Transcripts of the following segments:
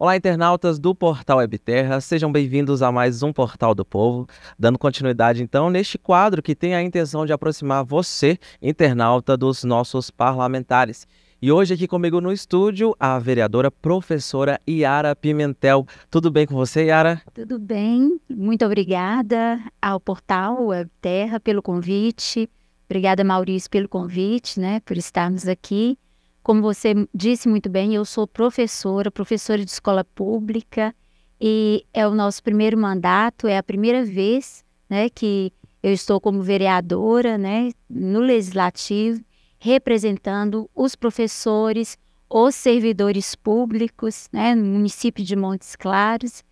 Olá, internautas do Portal Web Terra, sejam bem-vindos a mais um Portal do Povo, dando continuidade então neste quadro que tem a intenção de aproximar você, internauta, dos nossos parlamentares. E hoje aqui comigo no estúdio a vereadora professora Yara Pimentel. Tudo bem com você, Yara? Tudo bem, muito obrigada ao Portal Web Terra pelo convite. Obrigada, Maurício, pelo convite, né, por estarmos aqui. Como você disse muito bem, eu sou professora, professora de escola pública, e é o nosso primeiro mandato, é a primeira vez né, que eu estou como vereadora né, no Legislativo, representando os professores, os servidores públicos né, no município de Montes Claros.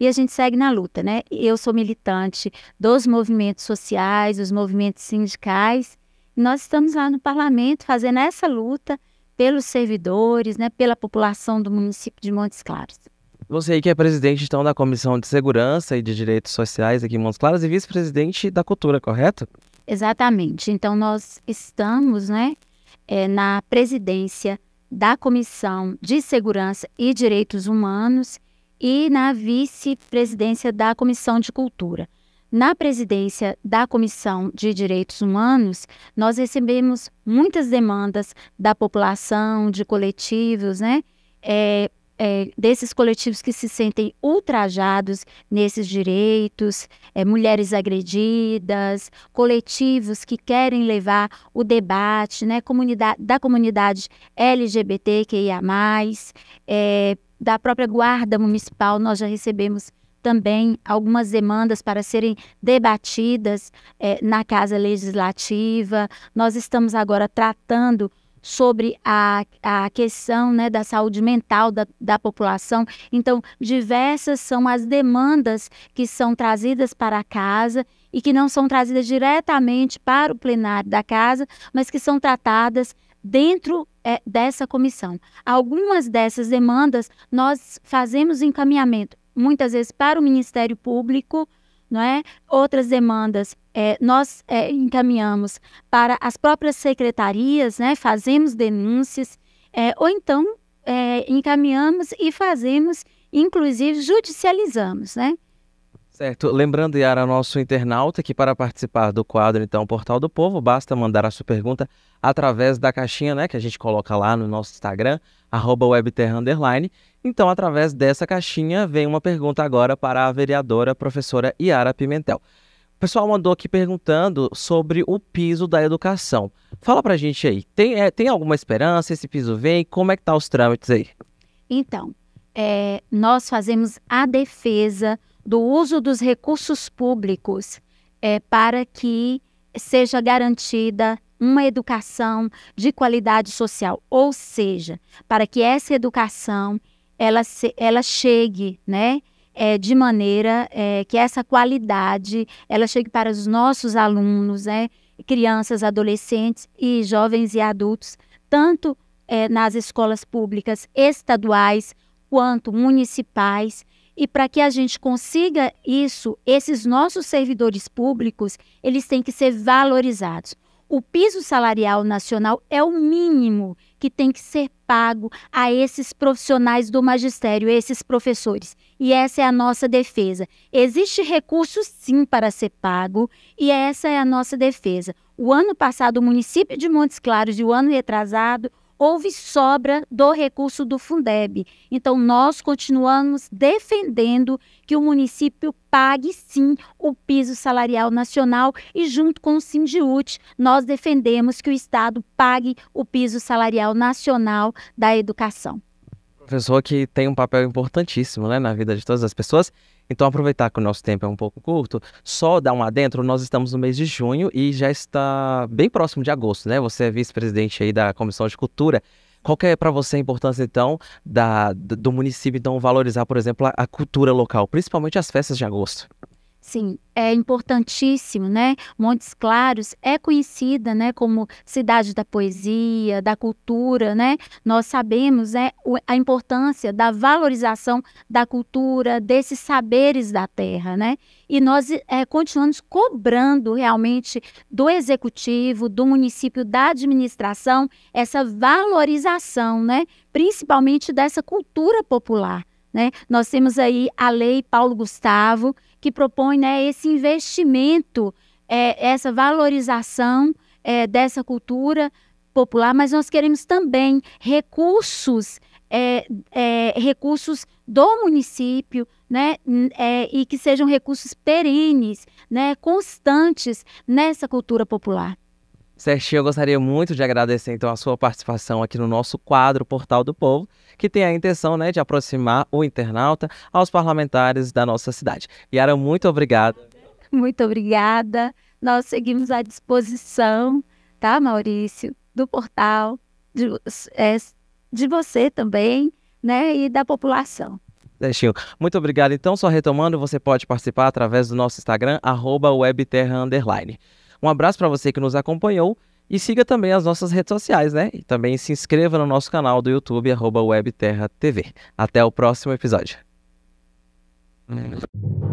E a gente segue na luta, né? Eu sou militante dos movimentos sociais, dos movimentos sindicais. Nós estamos lá no parlamento fazendo essa luta pelos servidores, né, pela população do município de Montes Claros. Você aí que é presidente, então, da Comissão de Segurança e de Direitos Sociais aqui em Montes Claros e vice-presidente da Cultura, correto? Exatamente. Então, nós estamos né, é, na presidência da Comissão de Segurança e Direitos Humanos e na vice-presidência da Comissão de Cultura. Na presidência da Comissão de Direitos Humanos, nós recebemos muitas demandas da população, de coletivos, né? É, é, desses coletivos que se sentem ultrajados nesses direitos, é, mulheres agredidas, coletivos que querem levar o debate né, comunidade, da comunidade LGBTQIA, é, da própria Guarda Municipal, nós já recebemos também algumas demandas para serem debatidas eh, na Casa Legislativa. Nós estamos agora tratando sobre a, a questão né, da saúde mental da, da população. Então, diversas são as demandas que são trazidas para a casa e que não são trazidas diretamente para o plenário da casa, mas que são tratadas dentro é, dessa comissão. Algumas dessas demandas nós fazemos encaminhamento muitas vezes para o Ministério Público, não é? Outras demandas é, nós é, encaminhamos para as próprias secretarias, né? Fazemos denúncias é, ou então é, encaminhamos e fazemos, inclusive judicializamos, né? Certo. Lembrando, Yara, nosso internauta, que para participar do quadro, então, Portal do Povo, basta mandar a sua pergunta através da caixinha, né, que a gente coloca lá no nosso Instagram, arroba Então, através dessa caixinha, vem uma pergunta agora para a vereadora professora Yara Pimentel. O pessoal mandou aqui perguntando sobre o piso da educação. Fala pra gente aí, tem, é, tem alguma esperança? Esse piso vem? Como é que tá os trâmites aí? Então, é, nós fazemos a defesa do uso dos recursos públicos é, para que seja garantida uma educação de qualidade social, ou seja, para que essa educação ela, se, ela chegue, né, é, de maneira é, que essa qualidade ela chegue para os nossos alunos, né, crianças, adolescentes e jovens e adultos, tanto é, nas escolas públicas estaduais quanto municipais e para que a gente consiga isso, esses nossos servidores públicos, eles têm que ser valorizados. O piso salarial nacional é o mínimo que tem que ser pago a esses profissionais do magistério, esses professores. E essa é a nossa defesa. Existe recurso sim para ser pago e essa é a nossa defesa. O ano passado, o município de Montes Claros e o ano retrasado, houve sobra do recurso do Fundeb. Então, nós continuamos defendendo que o município pague sim o piso salarial nacional e, junto com o Sindiut, nós defendemos que o Estado pague o piso salarial nacional da educação pessoa que tem um papel importantíssimo né, na vida de todas as pessoas. Então, aproveitar que o nosso tempo é um pouco curto, só dar um adentro, nós estamos no mês de junho e já está bem próximo de agosto, né? Você é vice-presidente aí da Comissão de Cultura. Qual que é para você a importância, então, da, do município, então, valorizar, por exemplo, a, a cultura local, principalmente as festas de agosto? Sim, é importantíssimo, né? Montes Claros é conhecida, né, como cidade da poesia, da cultura, né? Nós sabemos, né, a importância da valorização da cultura, desses saberes da terra, né? E nós é, continuamos cobrando realmente do executivo, do município, da administração essa valorização, né? Principalmente dessa cultura popular. Né? Nós temos aí a Lei Paulo Gustavo, que propõe né, esse investimento, é, essa valorização é, dessa cultura popular, mas nós queremos também recursos, é, é recursos do município, né, é, e que sejam recursos perenes, né, constantes nessa cultura popular. Certinho, eu gostaria muito de agradecer então a sua participação aqui no nosso quadro Portal do Povo, que tem a intenção né, de aproximar o internauta aos parlamentares da nossa cidade. Yara, muito obrigado. Muito obrigada. Nós seguimos à disposição, tá, Maurício, do portal, de, é, de você também, né, e da população. Certinho. Muito obrigado. Então, só retomando, você pode participar através do nosso Instagram, arroba webterra__. Um abraço para você que nos acompanhou e siga também as nossas redes sociais, né? E também se inscreva no nosso canal do YouTube, @webterra_tv. Até o próximo episódio. Hum.